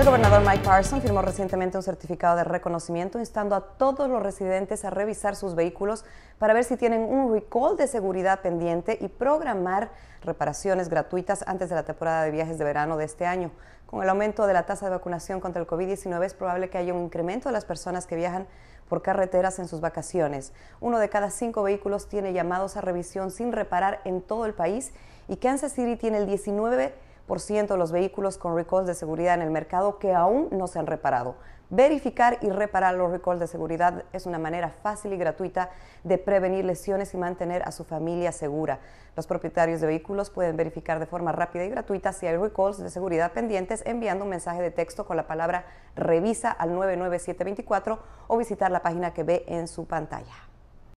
El gobernador Mike Parson firmó recientemente un certificado de reconocimiento instando a todos los residentes a revisar sus vehículos para ver si tienen un recall de seguridad pendiente y programar reparaciones gratuitas antes de la temporada de viajes de verano de este año. Con el aumento de la tasa de vacunación contra el COVID-19 es probable que haya un incremento de las personas que viajan por carreteras en sus vacaciones. Uno de cada cinco vehículos tiene llamados a revisión sin reparar en todo el país y Kansas City tiene el 19 de los vehículos con recalls de seguridad en el mercado que aún no se han reparado. Verificar y reparar los recalls de seguridad es una manera fácil y gratuita de prevenir lesiones y mantener a su familia segura. Los propietarios de vehículos pueden verificar de forma rápida y gratuita si hay recalls de seguridad pendientes enviando un mensaje de texto con la palabra revisa al 99724 o visitar la página que ve en su pantalla.